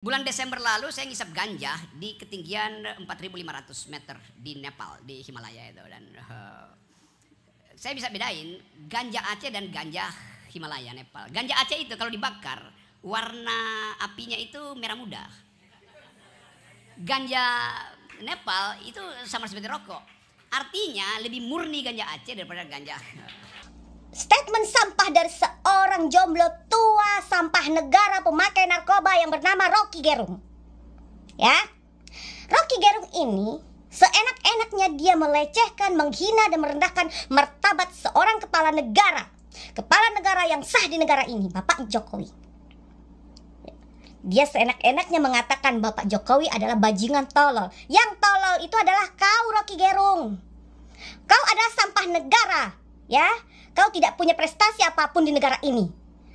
Bulan Desember lalu saya ngisap ganja di ketinggian 4.500 meter di Nepal, di Himalaya itu. Dan uh, saya bisa bedain ganja Aceh dan ganja Himalaya Nepal. Ganja Aceh itu kalau dibakar warna apinya itu merah muda. Ganja Nepal itu sama seperti rokok. Artinya lebih murni ganja Aceh daripada ganja eh, Statement sampah dari seorang jomblo tua sampah negara pemakai narkoba yang bernama Rocky Gerung. Ya. Rocky Gerung ini seenak-enaknya dia melecehkan, menghina dan merendahkan martabat seorang kepala negara. Kepala negara yang sah di negara ini, Bapak Jokowi dia seenak-enaknya mengatakan Bapak Jokowi adalah bajingan tolol. Yang tolol itu adalah kau Rocky Gerung. Kau adalah sampah negara, ya kau tidak punya prestasi apapun di negara ini.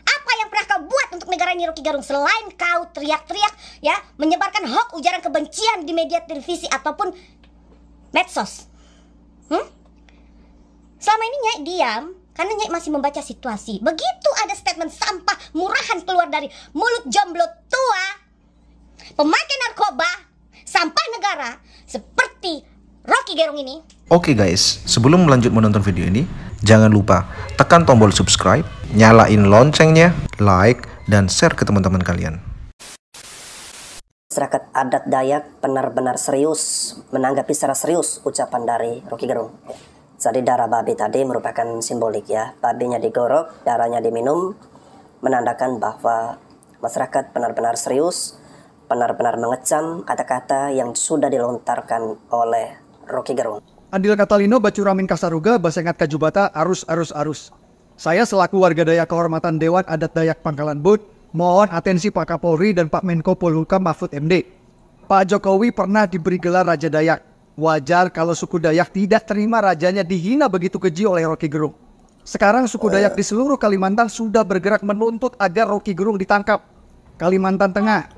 Apa yang pernah kau buat untuk negara ini Rocky Garung selain kau teriak-teriak ya menyebarkan hoax ujaran kebencian di media televisi ataupun medsos? Hmm? Selama ini Nyai diam karena Nyai masih membaca situasi. Begitu ada statement sampah murahan keluar dari mulut jomblo tua, pemakai narkoba, sampah negara seperti Rocky Gerung ini. Oke okay guys, sebelum melanjut menonton video ini, Jangan lupa tekan tombol subscribe, nyalain loncengnya, like, dan share ke teman-teman kalian. Masyarakat adat Dayak benar-benar serius menanggapi secara serius ucapan dari Rocky Gerung. Jadi darah babi tadi merupakan simbolik ya. Babinya digorok, darahnya diminum, menandakan bahwa masyarakat benar-benar serius, benar-benar mengecam kata-kata yang sudah dilontarkan oleh Rocky Gerung. Andil Catalino Bacuramin Kasaruga Basengat Kajubata Arus Arus Arus. Saya selaku warga Dayak kehormatan Dewan Adat Dayak Pangkalan Bud, mohon atensi Pak Kapolri dan Pak Menko Polhukam Mahfud MD. Pak Jokowi pernah diberi gelar Raja Dayak. Wajar kalau suku Dayak tidak terima rajanya dihina begitu keji oleh Rocky Gerung. Sekarang suku Dayak di seluruh Kalimantan sudah bergerak menuntut agar Rocky Gerung ditangkap. Kalimantan Tengah.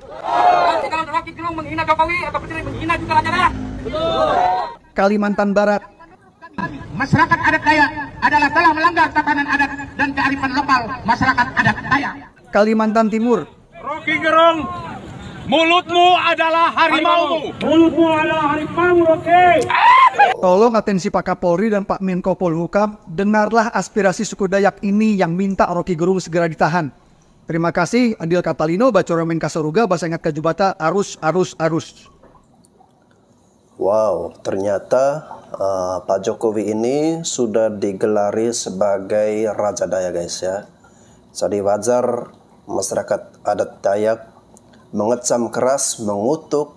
Rocky Gerung menghina Jokowi atau menghina juga Raja Dayak. Betul. Kalimantan Barat. Masyarakat adat Dayak adalah telah melanggar tatanan adat dan kearifan lokal masyarakat adat Dayak. Kalimantan Timur. Rocky Gerung, mulutmu adalah harimau. Mulutmu adalah harimau, Rocky. Tolong atensi Pak Kapolri dan Pak Menko Polhukam, dengarlah aspirasi suku Dayak ini yang minta Rocky Gerung segera ditahan. Terima kasih Adil Catalino, Bacoromen Kasaruga, Bahasa Ingat Kajubata, Arus, Arus, Arus. Wow, ternyata uh, Pak Jokowi ini sudah digelari sebagai Raja Dayak guys ya. Jadi wajar masyarakat adat Dayak mengecam keras, mengutuk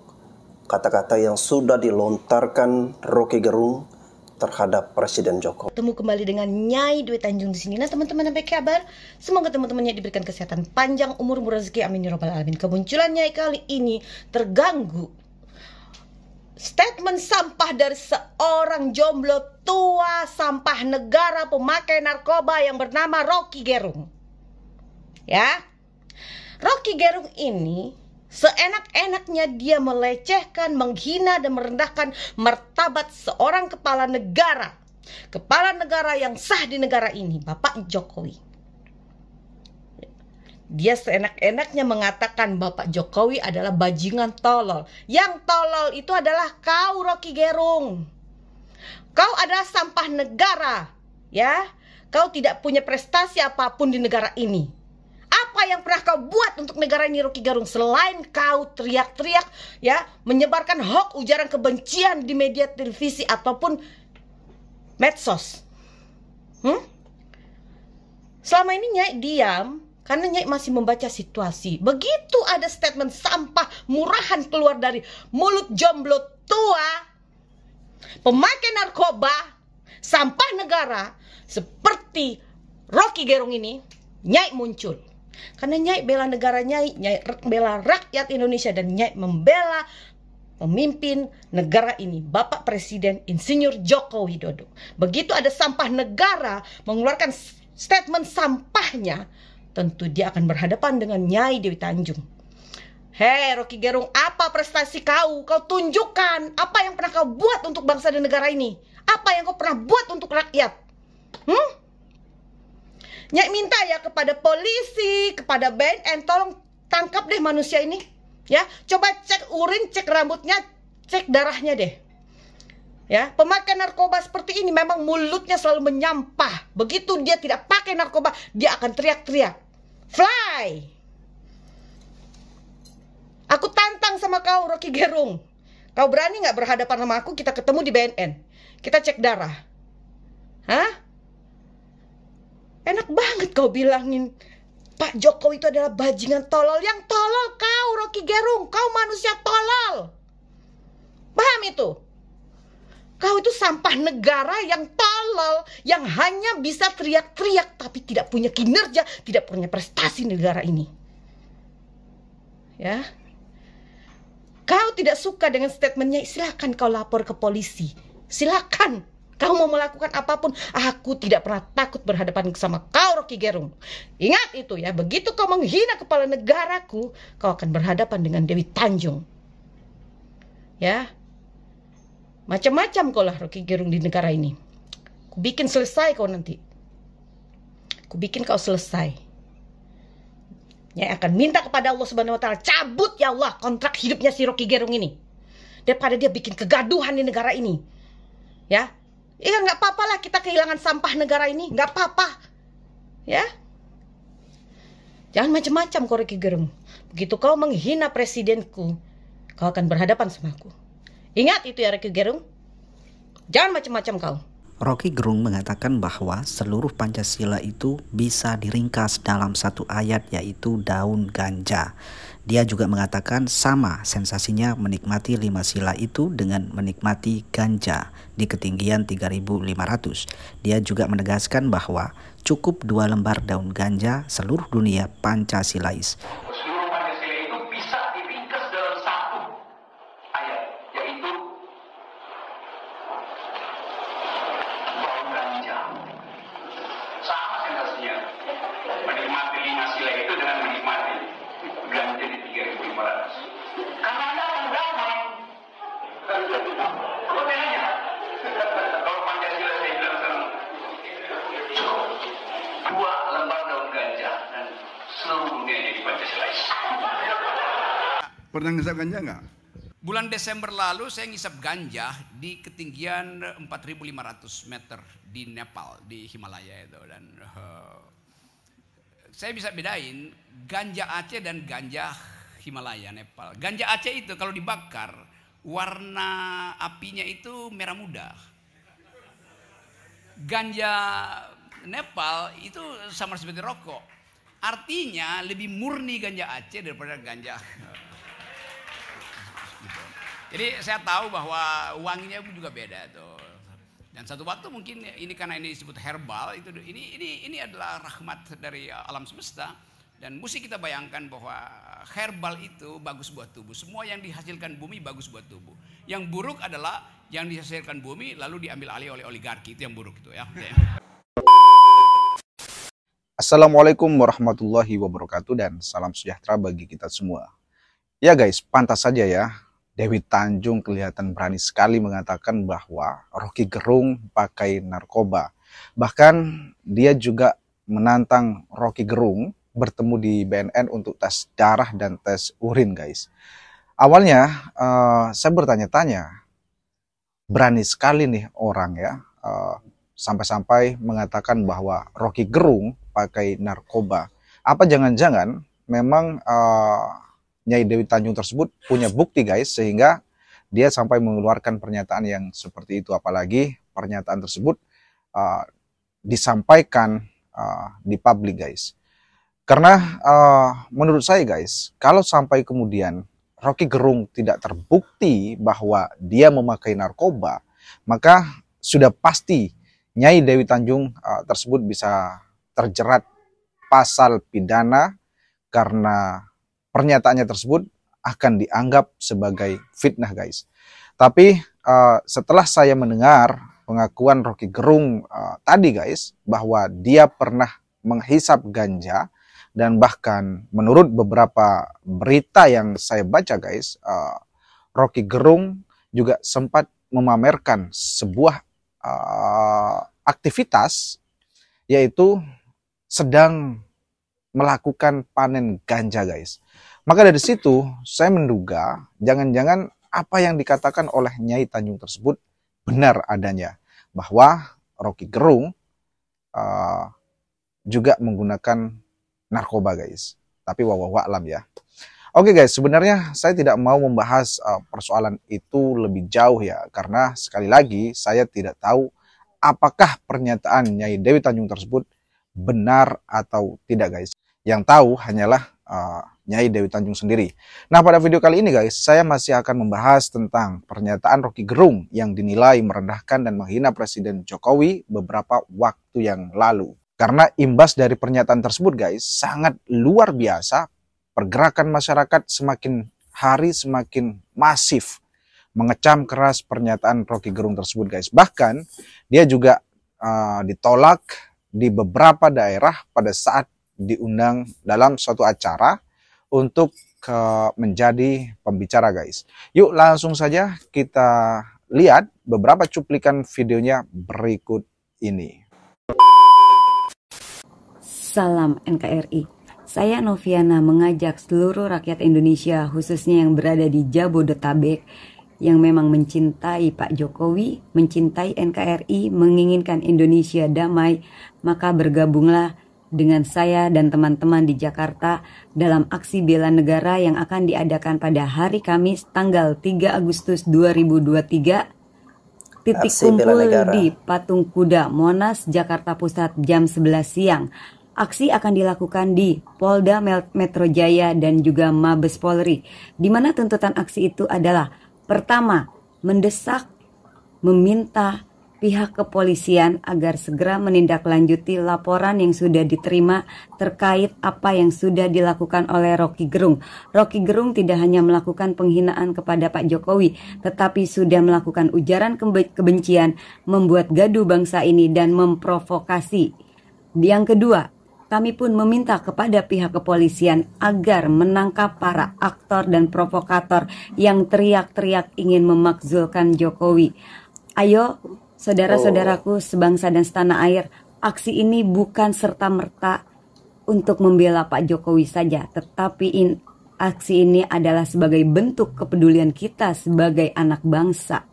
kata-kata yang sudah dilontarkan Rocky Gerung terhadap Presiden Jokowi. Temu kembali dengan Nyai Dwi Tanjung di sini. Nah teman-teman apa kabar? Semoga teman-temannya diberikan kesehatan panjang umur, umur rezeki, amin ya robbal alamin. Kemunculan Nyai kali ini terganggu Statement sampah dari seorang jomblo tua sampah negara pemakai narkoba yang bernama Rocky Gerung. Ya. Rocky Gerung ini seenak-enaknya dia melecehkan, menghina dan merendahkan martabat seorang kepala negara. Kepala negara yang sah di negara ini, Bapak Jokowi dia seenak-enaknya mengatakan Bapak Jokowi adalah bajingan tolol. Yang tolol itu adalah kau Rocky Gerung. Kau adalah sampah negara, ya. Kau tidak punya prestasi apapun di negara ini. Apa yang pernah kau buat untuk negara ini Rocky Gerung selain kau teriak-teriak ya, menyebarkan hoax ujaran kebencian di media televisi ataupun medsos. Hmm? Selama ini Nyai diam, karena Nyai masih membaca situasi. Begitu ada statement sampah murahan keluar dari mulut jomblo tua, pemakai narkoba, sampah negara, seperti Rocky Gerung ini, Nyai muncul. Karena Nyai bela negara Nyai, Nyai bela rakyat Indonesia, dan Nyai membela pemimpin negara ini, Bapak Presiden Insinyur Joko Widodo. Begitu ada sampah negara mengeluarkan statement sampahnya, tentu dia akan berhadapan dengan Nyai Dewi Tanjung. Hei Rocky Gerung, apa prestasi kau? Kau tunjukkan apa yang pernah kau buat untuk bangsa dan negara ini? Apa yang kau pernah buat untuk rakyat? Hmm? Nyai minta ya kepada polisi, kepada BNN, tolong tangkap deh manusia ini. Ya, coba cek urin, cek rambutnya, cek darahnya deh. Ya, pemakai narkoba seperti ini memang mulutnya selalu menyampah. Begitu dia tidak pakai narkoba, dia akan teriak-teriak. Fly! Aku tantang sama kau, Rocky Gerung. Kau berani nggak berhadapan sama aku? Kita ketemu di BNN. Kita cek darah. Hah? Enak banget kau bilangin Pak Jokowi itu adalah bajingan tolol. Yang tolol kau, Rocky Gerung. Kau manusia tolol. Paham itu? Kau itu sampah negara yang tolol, yang hanya bisa teriak-teriak tapi tidak punya kinerja, tidak punya prestasi negara ini. Ya. Kau tidak suka dengan statementnya, silahkan kau lapor ke polisi. Silahkan. Kau mau melakukan apapun, aku tidak pernah takut berhadapan sama kau, Rocky Gerung. Ingat itu ya, begitu kau menghina kepala negaraku, kau akan berhadapan dengan Dewi Tanjung. Ya, Macam-macam kau lah Rocky Gerung di negara ini. Ku bikin selesai kau nanti. Ku bikin kau selesai. Yang akan minta kepada Allah Subhanahu wa taala, cabut ya Allah kontrak hidupnya si Rocky Gerung ini. Daripada dia bikin kegaduhan di negara ini. Ya. Iya nggak apa-apa lah kita kehilangan sampah negara ini, nggak apa-apa. Ya. Jangan macam-macam kau Rocky Gerung. Begitu kau menghina presidenku, kau akan berhadapan sama aku. Ingat itu ya Rocky Gerung. Jangan macam-macam kau. Rocky Gerung mengatakan bahwa seluruh Pancasila itu bisa diringkas dalam satu ayat yaitu daun ganja. Dia juga mengatakan sama sensasinya menikmati lima sila itu dengan menikmati ganja di ketinggian 3500. Dia juga menegaskan bahwa cukup dua lembar daun ganja seluruh dunia Pancasilais. Pernah ngisap ganja nggak? Bulan Desember lalu saya ngisap ganja di ketinggian 4.500 meter di Nepal, di Himalaya itu. Dan uh, saya bisa bedain ganja Aceh dan ganja Himalaya Nepal. Ganja Aceh itu kalau dibakar warna apinya itu merah muda. Ganja Nepal itu sama seperti rokok. Artinya lebih murni ganja Aceh daripada ganja. Jadi saya tahu bahwa wanginya juga beda tuh. Dan satu waktu mungkin ini karena ini disebut herbal itu ini ini ini adalah rahmat dari alam semesta dan mesti kita bayangkan bahwa herbal itu bagus buat tubuh. Semua yang dihasilkan bumi bagus buat tubuh. Yang buruk adalah yang dihasilkan bumi lalu diambil alih oleh oligarki. Itu yang buruk itu ya. Assalamualaikum warahmatullahi wabarakatuh dan salam sejahtera bagi kita semua. Ya guys, pantas saja ya. Dewi Tanjung kelihatan berani sekali mengatakan bahwa Rocky Gerung pakai narkoba. Bahkan dia juga menantang Rocky Gerung bertemu di BNN untuk tes darah dan tes urin guys. Awalnya uh, saya bertanya-tanya, berani sekali nih orang ya, eh, sampai-sampai uh, mengatakan bahwa Rocky Gerung pakai narkoba. Apa jangan-jangan memang uh, Nyai Dewi Tanjung tersebut punya bukti guys sehingga dia sampai mengeluarkan pernyataan yang seperti itu apalagi pernyataan tersebut uh, disampaikan uh, di publik guys. Karena uh, menurut saya guys, kalau sampai kemudian Rocky Gerung tidak terbukti bahwa dia memakai narkoba, maka sudah pasti Nyai Dewi Tanjung uh, tersebut bisa terjerat pasal pidana karena pernyataannya tersebut akan dianggap sebagai fitnah guys. Tapi uh, setelah saya mendengar pengakuan Rocky Gerung uh, tadi guys bahwa dia pernah menghisap ganja dan bahkan menurut beberapa berita yang saya baca guys uh, Rocky Gerung juga sempat memamerkan sebuah uh, aktivitas yaitu sedang melakukan panen ganja guys. Maka dari situ saya menduga jangan-jangan apa yang dikatakan oleh Nyai Tanjung tersebut benar adanya bahwa Rocky Gerung uh, juga menggunakan narkoba guys. Tapi wawahu alam ya. Oke okay guys, sebenarnya saya tidak mau membahas eh, persoalan itu lebih jauh ya, karena sekali lagi saya tidak tahu apakah pernyataan Nyai Dewi Tanjung tersebut benar atau tidak guys. Yang tahu hanyalah eh, Nyai Dewi Tanjung sendiri. Nah pada video kali ini guys, saya masih akan membahas tentang pernyataan Rocky Gerung yang dinilai merendahkan dan menghina Presiden Jokowi beberapa waktu yang lalu. Karena imbas dari pernyataan tersebut guys, sangat luar biasa. Pergerakan masyarakat semakin hari semakin masif mengecam keras pernyataan Rocky Gerung tersebut guys. Bahkan dia juga uh, ditolak di beberapa daerah pada saat diundang dalam suatu acara untuk uh, menjadi pembicara guys. Yuk langsung saja kita lihat beberapa cuplikan videonya berikut ini. Salam NKRI. Saya Noviana mengajak seluruh rakyat Indonesia khususnya yang berada di Jabodetabek yang memang mencintai Pak Jokowi, mencintai NKRI, menginginkan Indonesia damai, maka bergabunglah dengan saya dan teman-teman di Jakarta dalam aksi bela negara yang akan diadakan pada hari Kamis tanggal 3 Agustus 2023 titik kumpul di Patung Kuda Monas, Jakarta Pusat jam 11 siang. Aksi akan dilakukan di Polda Metro Jaya dan juga Mabes Polri, di mana tuntutan aksi itu adalah pertama, mendesak meminta pihak kepolisian agar segera menindaklanjuti laporan yang sudah diterima terkait apa yang sudah dilakukan oleh Rocky Gerung. Rocky Gerung tidak hanya melakukan penghinaan kepada Pak Jokowi, tetapi sudah melakukan ujaran kebencian, membuat gaduh bangsa ini dan memprovokasi. Yang kedua, kami pun meminta kepada pihak kepolisian agar menangkap para aktor dan provokator yang teriak-teriak ingin memakzulkan Jokowi. Ayo, saudara-saudaraku oh. sebangsa dan setanah air, aksi ini bukan serta-merta untuk membela Pak Jokowi saja, tetapi in, aksi ini adalah sebagai bentuk kepedulian kita sebagai anak bangsa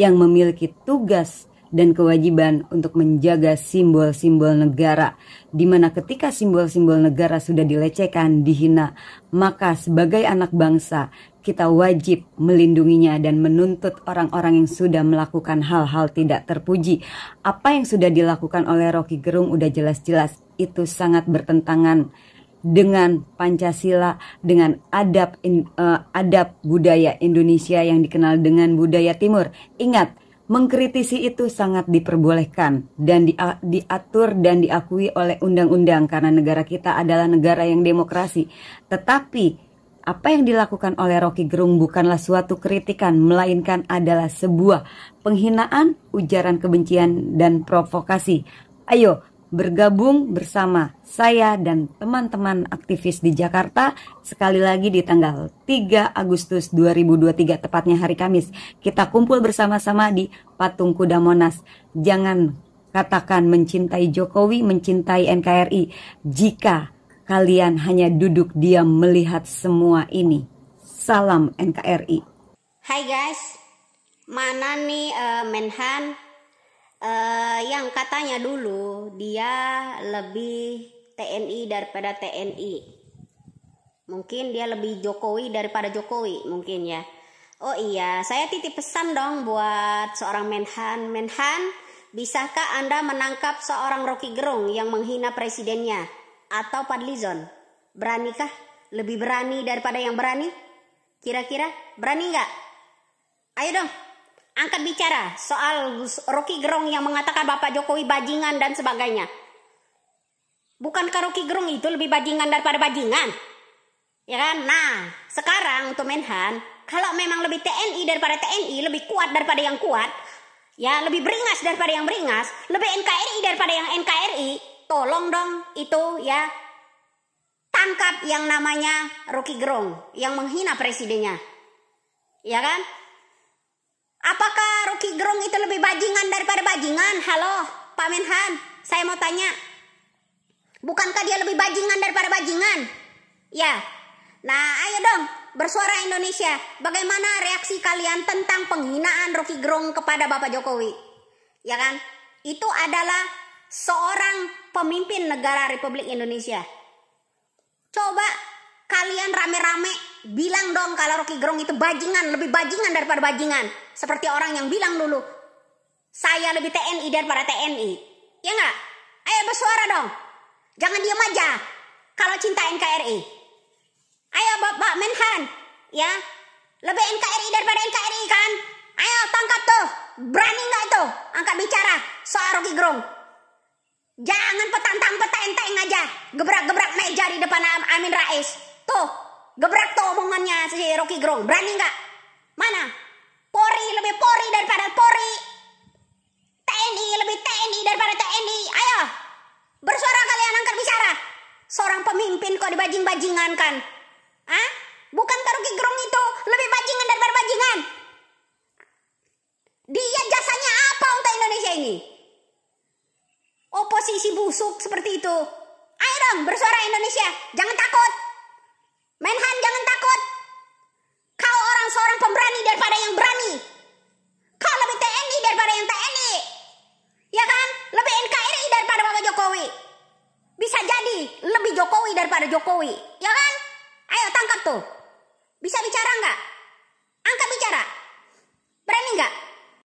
yang memiliki tugas dan kewajiban untuk menjaga simbol-simbol negara, di mana ketika simbol-simbol negara sudah dilecehkan, dihina, maka sebagai anak bangsa kita wajib melindunginya dan menuntut orang-orang yang sudah melakukan hal-hal tidak terpuji. Apa yang sudah dilakukan oleh Rocky Gerung udah jelas-jelas itu sangat bertentangan dengan Pancasila, dengan adab in, uh, adab budaya Indonesia yang dikenal dengan budaya timur. Ingat, Mengkritisi itu sangat diperbolehkan dan di, diatur dan diakui oleh undang-undang karena negara kita adalah negara yang demokrasi. Tetapi apa yang dilakukan oleh Rocky Gerung bukanlah suatu kritikan, melainkan adalah sebuah penghinaan, ujaran kebencian, dan provokasi. Ayo, bergabung bersama saya dan teman-teman aktivis di Jakarta sekali lagi di tanggal 3 Agustus 2023 tepatnya hari Kamis. Kita kumpul bersama-sama di Patung Kuda Monas. Jangan katakan mencintai Jokowi, mencintai NKRI jika kalian hanya duduk diam melihat semua ini. Salam NKRI. Hai guys, mana nih uh, Menhan uh, yang katanya dulu dia lebih TNI daripada TNI. Mungkin dia lebih Jokowi daripada Jokowi mungkin ya. Oh iya, saya titip pesan dong buat seorang Menhan. Menhan, bisakah Anda menangkap seorang Rocky Gerung yang menghina presidennya atau Padlizon? Beranikah? Lebih berani daripada yang berani? Kira-kira berani nggak? Ayo dong, angkat bicara soal Rocky Gerung yang mengatakan Bapak Jokowi bajingan dan sebagainya. Bukankah Rocky Gerung itu lebih bajingan daripada bajingan? Ya kan? Nah, sekarang untuk Menhan, kalau memang lebih TNI daripada TNI, lebih kuat daripada yang kuat, ya lebih beringas daripada yang beringas, lebih NKRI daripada yang NKRI, tolong dong itu ya tangkap yang namanya Rocky Gerung yang menghina presidennya. Ya kan? Apakah Rocky Gerung itu lebih bajingan daripada bajingan? Halo, Pak Menhan, saya mau tanya. Bukankah dia lebih bajingan daripada bajingan? Ya. Nah, ayo dong, bersuara Indonesia. Bagaimana reaksi kalian tentang penghinaan Rocky Gerung kepada Bapak Jokowi? Ya kan? Itu adalah seorang pemimpin negara Republik Indonesia. Coba kalian rame-rame bilang dong kalau Rocky Gerung itu bajingan, lebih bajingan daripada bajingan. Seperti orang yang bilang dulu, saya lebih TNI daripada TNI. Ya nggak? Ayo bersuara dong. Jangan diam aja. Kalau cinta NKRI. Ayo Bapak Menhan. Ya. Lebih NKRI daripada NKRI kan? Ayo tangkap tuh. Berani nggak tuh Angkat bicara soal Rocky Gerung. Jangan petantang petenteng aja. Gebrak-gebrak meja di depan Amin Rais. Tuh. Gebrak tuh omongannya si Rocky Gerung. Berani nggak? Mana? Polri lebih Polri daripada Polri. TNI lebih TNI daripada TNI. Ayo, bersuara kalian angkat bicara. Seorang pemimpin kok dibajing-bajingan kan? Hah? Bukan Taruki gerung itu lebih bajingan daripada bajingan. Dia jasanya apa untuk Indonesia ini? Oposisi busuk seperti itu. Ayo dong, bersuara Indonesia. Jangan takut. Jokowi, ya kan? Ayo tangkap tuh.